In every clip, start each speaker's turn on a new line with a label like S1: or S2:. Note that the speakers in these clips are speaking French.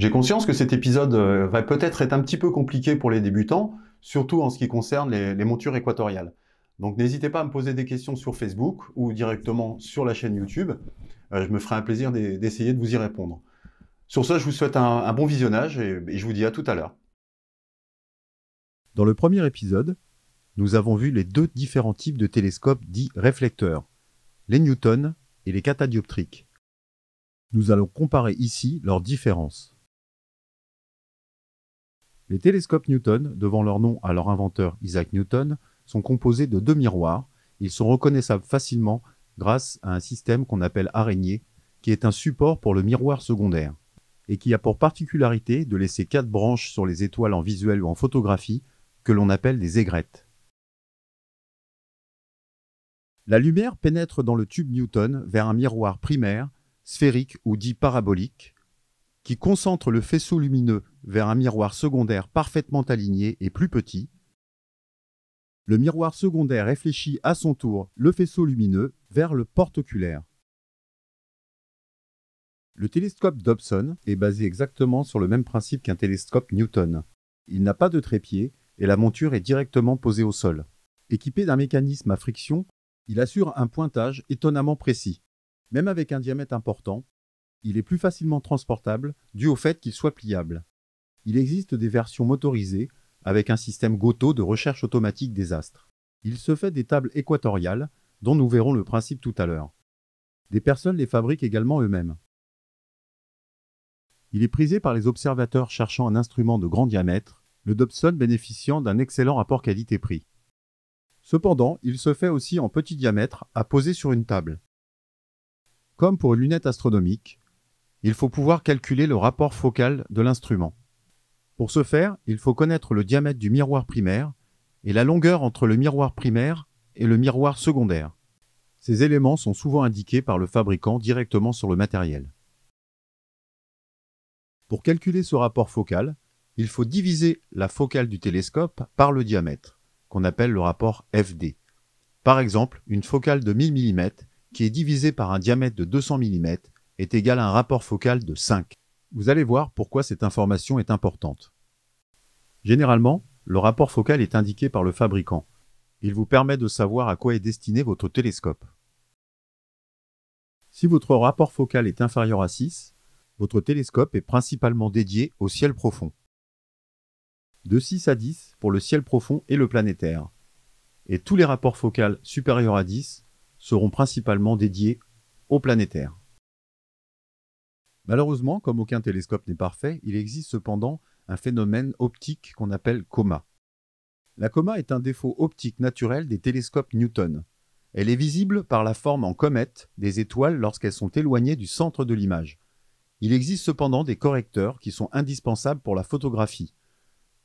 S1: J'ai conscience que cet épisode euh, va peut-être être un petit peu compliqué pour les débutants, surtout en ce qui concerne les, montures équatoriales. Donc n'hésitez pas à me poser des questions sur Facebook ou directement sur la chaîne YouTube. Euh, je me ferai un plaisir d'essayer de vous y répondre. Sur ce, je vous souhaite un, bon visionnage et, et je vous dis à tout à l'heure. Dans le premier épisode, nous avons vu les deux différents types de télescopes dits réflecteurs, les Newton et les catadioptriques. Nous allons comparer ici leurs différences. Les télescopes Newton, devant leur nom à leur inventeur Isaac Newton, sont composés de deux miroirs. Ils sont reconnaissables facilement grâce à un système qu'on appelle araignée, qui est un support pour le miroir secondaire, et qui a pour particularité de laisser quatre branches sur les étoiles en visuel ou en photographie, que l'on appelle des aigrettes. La lumière pénètre dans le tube Newton vers un miroir primaire, sphérique ou dit parabolique, qui concentre le faisceau lumineux vers un miroir secondaire parfaitement aligné et plus petit. Le miroir secondaire réfléchit à son tour le faisceau lumineux vers le porte-oculaire. Le télescope Dobson est basé exactement sur le même principe qu'un télescope Newton. Il n'a pas de trépied et la monture est directement posée au sol. Équipé d'un mécanisme à friction, il assure un pointage étonnamment précis. Même avec un diamètre important, il est plus facilement transportable dû au fait qu'il soit pliable il existe des versions motorisées avec un système Goto de recherche automatique des astres. Il se fait des tables équatoriales, dont nous verrons le principe tout à l'heure. Des personnes les fabriquent également eux-mêmes. Il est prisé par les observateurs cherchant un instrument de grand diamètre, le Dobson bénéficiant d'un excellent rapport qualité-prix. Cependant, il se fait aussi en petit diamètre à poser sur une table. Comme pour une lunette astronomique, il faut pouvoir calculer le rapport focal de l'instrument. Pour ce faire, il faut connaître le diamètre du miroir primaire et la longueur entre le miroir primaire et le miroir secondaire. Ces éléments sont souvent indiqués par le fabricant directement sur le matériel. Pour calculer ce rapport focal, il faut diviser la focale du télescope par le diamètre, qu'on appelle le rapport FD. Par exemple, une focale de 1000 mm qui est divisée par un diamètre de 200 mm est égale à un rapport focal de 5. Vous allez voir pourquoi cette information est importante. Généralement, le rapport focal est indiqué par le fabricant. Il vous permet de savoir à quoi est destiné votre télescope. Si votre rapport focal est inférieur à 6, votre télescope est principalement dédié au ciel profond. De 6 à 10 pour le ciel profond et le planétaire. Et tous les rapports focales supérieurs à 10 seront principalement dédiés au planétaire. Malheureusement, comme aucun télescope n'est parfait, il existe cependant un phénomène optique qu'on appelle coma. La coma est un défaut optique naturel des télescopes Newton. Elle est visible par la forme en comète des étoiles lorsqu'elles sont éloignées du centre de l'image. Il existe cependant des correcteurs qui sont indispensables pour la photographie,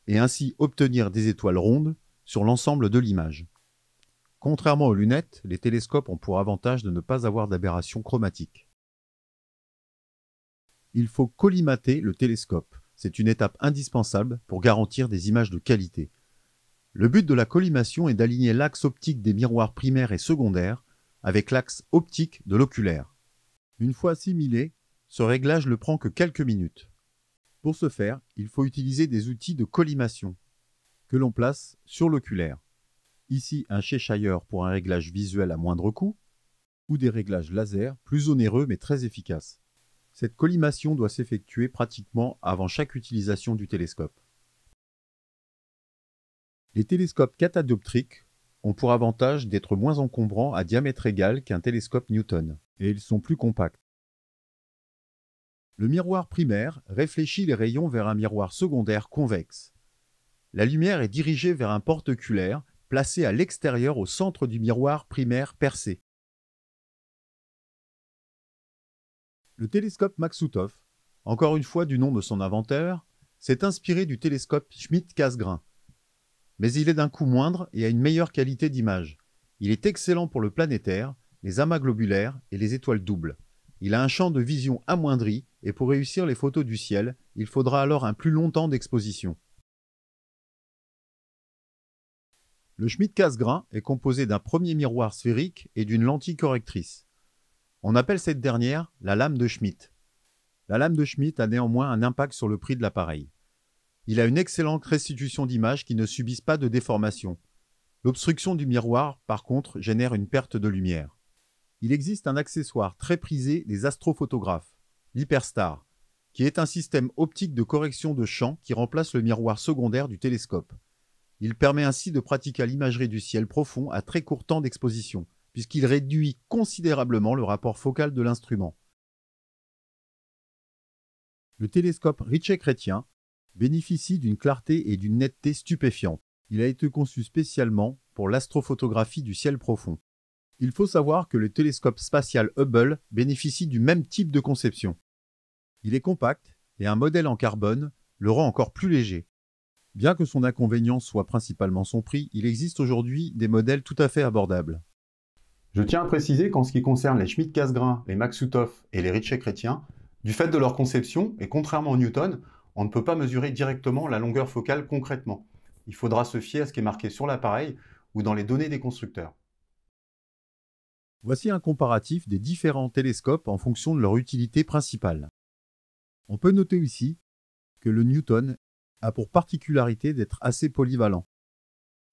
S1: et ainsi obtenir des étoiles rondes sur l'ensemble de l'image. Contrairement aux lunettes, les télescopes ont pour avantage de ne pas avoir d'aberration chromatique il faut collimater le télescope. C'est une étape indispensable pour garantir des images de qualité. Le but de la collimation est d'aligner l'axe optique des miroirs primaires et secondaires avec l'axe optique de l'oculaire. Une fois assimilé, ce réglage ne prend que quelques minutes. Pour ce faire, il faut utiliser des outils de collimation que l'on place sur l'oculaire. Ici un Cheshire pour un réglage visuel à moindre coût ou des réglages laser plus onéreux mais très efficaces. Cette collimation doit s'effectuer pratiquement avant chaque utilisation du télescope. Les télescopes catadoptriques ont pour avantage d'être moins encombrants à diamètre égal qu'un télescope Newton, et ils sont plus compacts. Le miroir primaire réfléchit les rayons vers un miroir secondaire convexe. La lumière est dirigée vers un porte-oculaire placé à l'extérieur au centre du miroir primaire percé. Le télescope Maksutov, encore une fois du nom de son inventeur, s'est inspiré du télescope Schmidt-Cassegrain. Mais il est d'un coût moindre et a une meilleure qualité d'image. Il est excellent pour le planétaire, les amas globulaires et les étoiles doubles. Il a un champ de vision amoindri et pour réussir les photos du ciel, il faudra alors un plus long temps d'exposition. Le Schmidt-Cassegrain est composé d'un premier miroir sphérique et d'une lentille correctrice. On appelle cette dernière la lame de Schmitt. La lame de Schmitt a néanmoins un impact sur le prix de l'appareil. Il a une excellente restitution d'images qui ne subissent pas de déformation. L'obstruction du miroir, par contre, génère une perte de lumière. Il existe un accessoire très prisé des astrophotographes, l'Hyperstar, qui est un système optique de correction de champ qui remplace le miroir secondaire du télescope. Il permet ainsi de pratiquer l'imagerie du ciel profond à très court temps d'exposition, puisqu'il réduit considérablement le rapport focal de l'instrument. Le télescope Richet Chrétien bénéficie d'une clarté et d'une netteté stupéfiantes. Il a été conçu spécialement pour l'astrophotographie du ciel profond. Il faut savoir que le télescope spatial Hubble bénéficie du même type de conception. Il est compact et un modèle en carbone le rend encore plus léger. Bien que son inconvénient soit principalement son prix, il existe aujourd'hui des modèles tout à fait abordables. Je tiens à préciser qu'en ce qui concerne les Schmidt-Cassegrain, les Maksutov et les richet chrétiens, du fait de leur conception, et contrairement au Newton, on ne peut pas mesurer directement la longueur focale concrètement. Il faudra se fier à ce qui est marqué sur l'appareil ou dans les données des constructeurs. Voici un comparatif des différents télescopes en fonction de leur utilité principale. On peut noter ici que le Newton a pour particularité d'être assez polyvalent.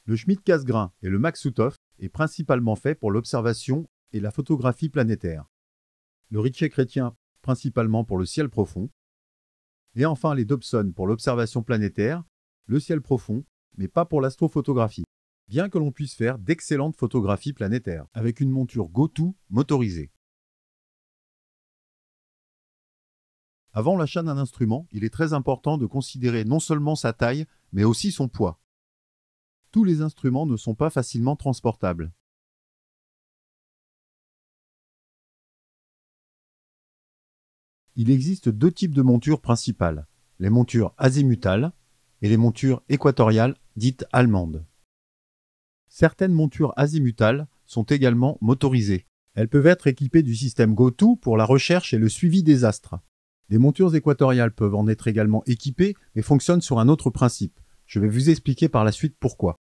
S1: Le Schmidt-Cassegrain et le Maksutov est principalement fait pour l'observation et la photographie planétaire. Le Ritchey chrétien, principalement pour le ciel profond. Et enfin les Dobson pour l'observation planétaire, le ciel profond, mais pas pour l'astrophotographie. Bien que l'on puisse faire d'excellentes photographies planétaires avec une monture GoTo motorisée. Avant l'achat d'un instrument, il est très important de considérer non seulement sa taille, mais aussi son poids tous les instruments ne sont pas facilement transportables. Il existe deux types de montures principales, les montures azimutales et les montures équatoriales dites allemandes. Certaines montures azimutales sont également motorisées. Elles peuvent être équipées du système GoTo pour la recherche et le suivi des astres. Les montures équatoriales peuvent en être également équipées mais fonctionnent sur un autre principe. Je vais vous expliquer par la suite pourquoi.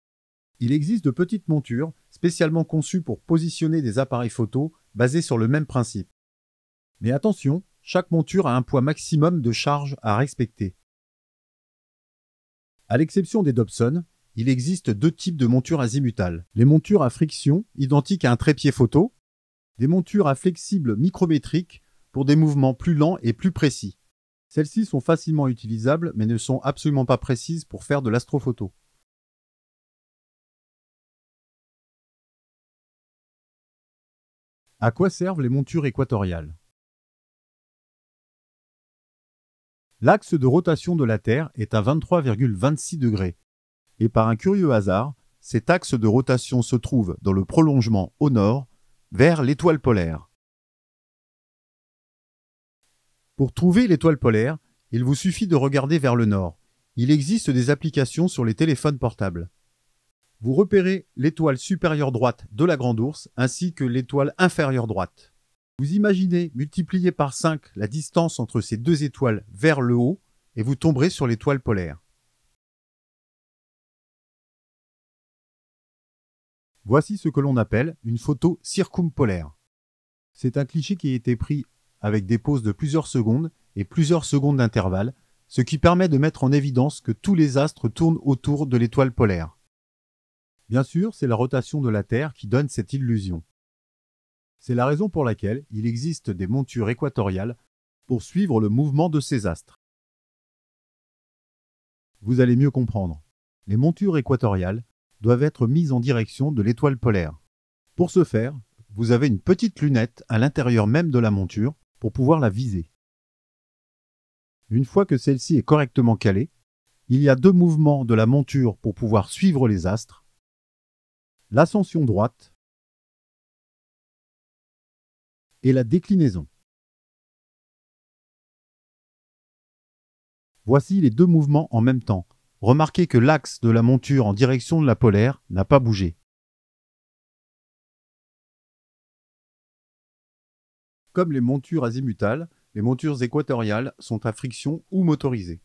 S1: Il existe de petites montures spécialement conçues pour positionner des appareils photo basés sur le même principe. Mais attention, chaque monture a un poids maximum de charge à respecter. À l'exception des Dobson, il existe deux types de montures azimutales. Les montures à friction, identiques à un trépied photo, des montures à flexible micrométrique pour des mouvements plus lents et plus précis. Celles-ci sont facilement utilisables mais ne sont absolument pas précises pour faire de l'astrophoto. À quoi servent les montures équatoriales L'axe de rotation de la Terre est à 23,26 degrés, et par un curieux hasard, cet axe de rotation se trouve dans le prolongement au nord, vers l'étoile polaire. Pour trouver l'étoile polaire, il vous suffit de regarder vers le nord. Il existe des applications sur les téléphones portables vous repérez l'étoile supérieure droite de la grande ours ainsi que l'étoile inférieure droite. Vous imaginez multiplier par 5 la distance entre ces deux étoiles vers le haut et vous tomberez sur l'étoile polaire. Voici ce que l'on appelle une photo circumpolaire. C'est un cliché qui a été pris avec des pauses de plusieurs secondes et plusieurs secondes d'intervalle, ce qui permet de mettre en évidence que tous les astres tournent autour de l'étoile polaire. Bien sûr, c'est la rotation de la Terre qui donne cette illusion. C'est la raison pour laquelle il existe des montures équatoriales pour suivre le mouvement de ces astres. Vous allez mieux comprendre. Les montures équatoriales doivent être mises en direction de l'étoile polaire. Pour ce faire, vous avez une petite lunette à l'intérieur même de la monture pour pouvoir la viser. Une fois que celle-ci est correctement calée, il y a deux mouvements de la monture pour pouvoir suivre les astres l'ascension droite et la déclinaison. Voici les deux mouvements en même temps. Remarquez que l'axe de la monture en direction de la polaire n'a pas bougé. Comme les montures azimutales, les montures équatoriales sont à friction ou motorisées,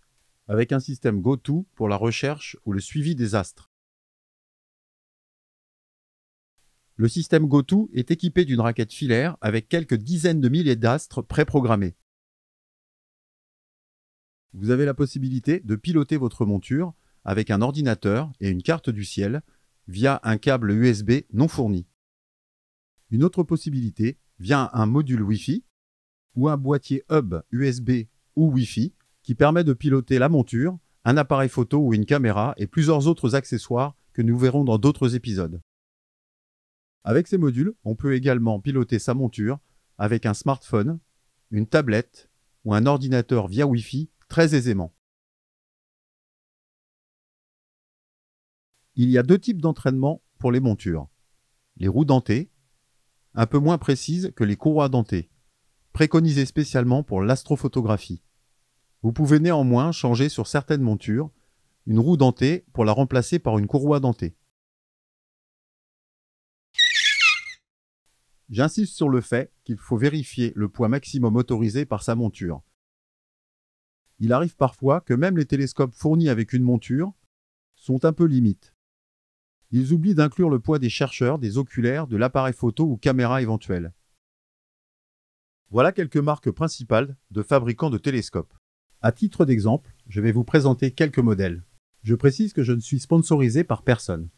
S1: avec un système go-to pour la recherche ou le suivi des astres. Le système Goto est équipé d'une raquette filaire avec quelques dizaines de milliers d'astres préprogrammés. Vous avez la possibilité de piloter votre monture avec un ordinateur et une carte du ciel via un câble USB non fourni. Une autre possibilité vient un module Wi-Fi ou un boîtier hub USB ou Wi-Fi qui permet de piloter la monture, un appareil photo ou une caméra et plusieurs autres accessoires que nous verrons dans d'autres épisodes. Avec ces modules, on peut également piloter sa monture avec un smartphone, une tablette ou un ordinateur via Wi-Fi très aisément. Il y a deux types d'entraînement pour les montures. Les roues dentées, un peu moins précises que les courroies dentées, préconisées spécialement pour l'astrophotographie. Vous pouvez néanmoins changer sur certaines montures une roue dentée pour la remplacer par une courroie dentée. J'insiste sur le fait qu'il faut vérifier le poids maximum autorisé par sa monture. Il arrive parfois que même les télescopes fournis avec une monture sont un peu limites. Ils oublient d'inclure le poids des chercheurs, des oculaires, de l'appareil photo ou caméra éventuelle. Voilà quelques marques principales de fabricants de télescopes. À titre d'exemple, je vais vous présenter quelques modèles. Je précise que je ne suis sponsorisé par personne.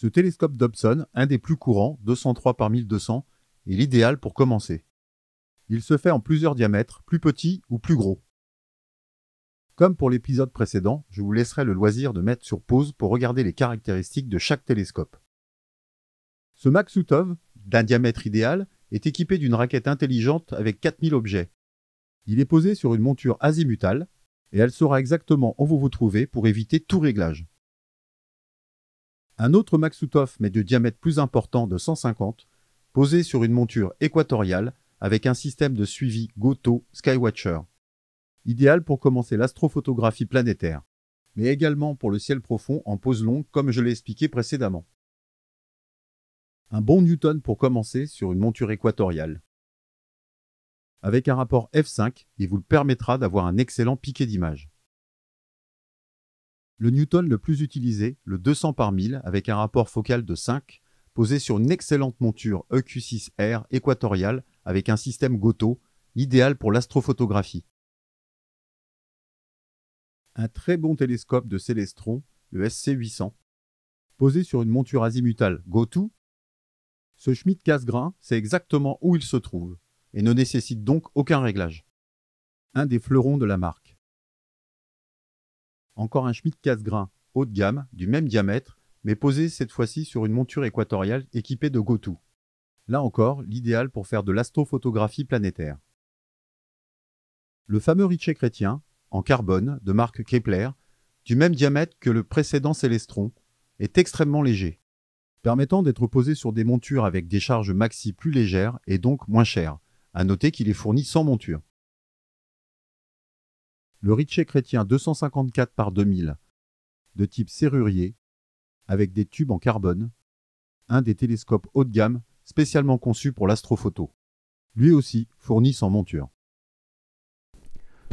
S1: Ce télescope Dobson, un des plus courants, 203 par 1200, est l'idéal pour commencer. Il se fait en plusieurs diamètres, plus petits ou plus gros. Comme pour l'épisode précédent, je vous laisserai le loisir de mettre sur pause pour regarder les caractéristiques de chaque télescope. Ce Maksutov, d'un diamètre idéal, est équipé d'une raquette intelligente avec 4000 objets. Il est posé sur une monture azimutale et elle saura exactement où vous vous trouvez pour éviter tout réglage un autre Maxutoff, mais de diamètre plus important de 150, posé sur une monture équatoriale avec un système de suivi Goto Skywatcher. Idéal pour commencer l'astrophotographie planétaire, mais également pour le ciel profond en pose longue comme je l'ai expliqué précédemment. Un bon Newton pour commencer sur une monture équatoriale. Avec un rapport F5, il vous permettra d'avoir un excellent piqué d'image le Newton le plus utilisé, le 200 par 1000, avec un rapport focal de 5, posé sur une excellente monture EQ6R équatoriale avec un système Goto, idéal pour l'astrophotographie. Un très bon télescope de Célestron, le SC800, posé sur une monture azimutale Goto. Ce Schmidt casse-grain sait exactement où il se trouve et ne nécessite donc aucun réglage. Un des fleurons de la marque encore un Schmidt casse-grain haut de gamme, du même diamètre, mais posé cette fois-ci sur une monture équatoriale équipée de gotou. Là encore, l'idéal pour faire de l'astrophotographie planétaire. Le fameux richet chrétien, en carbone, de marque Kepler, du même diamètre que le précédent Célestron, est extrêmement léger, permettant d'être posé sur des montures avec des charges maxi plus légères et donc moins chères. À noter qu'il est fourni sans monture le Ritchie chrétien 254 par 2000 de type serrurier avec des tubes en carbone, un des télescopes haut de gamme spécialement conçu pour l'astrophoto. Lui aussi fournit sans monture.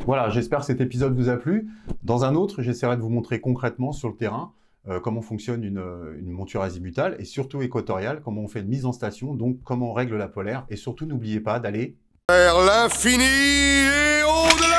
S1: Voilà, j'espère que cet épisode vous a plu. Dans un autre, j'essaierai de vous montrer concrètement sur le terrain euh, comment fonctionne une, euh, une, monture azimutale et surtout équatoriale, comment on fait une mise en station, donc comment on règle la polaire. Et surtout, n'oubliez pas d'aller vers l'infini et au-delà